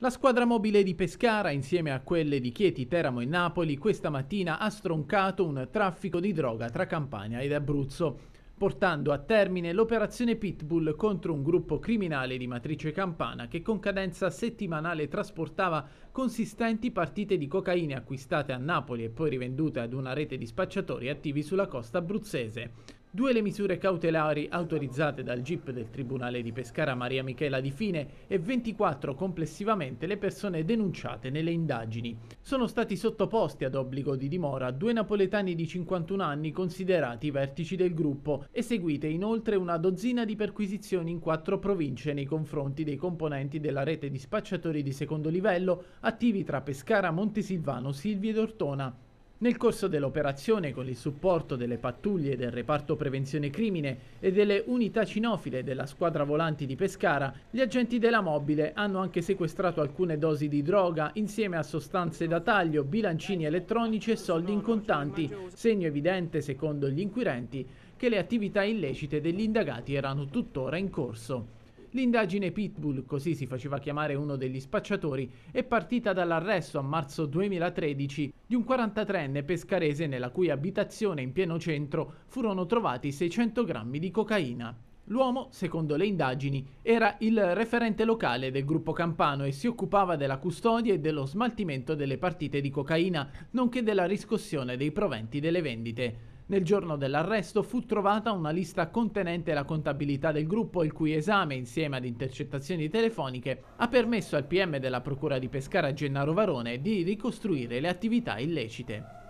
La squadra mobile di Pescara, insieme a quelle di Chieti, Teramo e Napoli, questa mattina ha stroncato un traffico di droga tra Campania ed Abruzzo, portando a termine l'operazione Pitbull contro un gruppo criminale di matrice campana che con cadenza settimanale trasportava consistenti partite di cocaina acquistate a Napoli e poi rivendute ad una rete di spacciatori attivi sulla costa abruzzese. Due le misure cautelari autorizzate dal GIP del Tribunale di Pescara Maria Michela Di Fine e 24 complessivamente le persone denunciate nelle indagini. Sono stati sottoposti ad obbligo di dimora due napoletani di 51 anni considerati vertici del gruppo eseguite inoltre una dozzina di perquisizioni in quattro province nei confronti dei componenti della rete di spacciatori di secondo livello attivi tra Pescara, Montesilvano, Silvi ed Ortona nel corso dell'operazione, con il supporto delle pattuglie del reparto prevenzione crimine e delle unità cinofile della squadra volanti di Pescara, gli agenti della mobile hanno anche sequestrato alcune dosi di droga insieme a sostanze da taglio, bilancini elettronici e soldi in contanti, segno evidente, secondo gli inquirenti, che le attività illecite degli indagati erano tuttora in corso. L'indagine Pitbull, così si faceva chiamare uno degli spacciatori, è partita dall'arresto a marzo 2013 di un 43enne pescarese nella cui abitazione in pieno centro furono trovati 600 grammi di cocaina. L'uomo, secondo le indagini, era il referente locale del gruppo campano e si occupava della custodia e dello smaltimento delle partite di cocaina, nonché della riscossione dei proventi delle vendite. Nel giorno dell'arresto fu trovata una lista contenente la contabilità del gruppo, il cui esame, insieme ad intercettazioni telefoniche, ha permesso al PM della Procura di Pescara Gennaro Varone di ricostruire le attività illecite.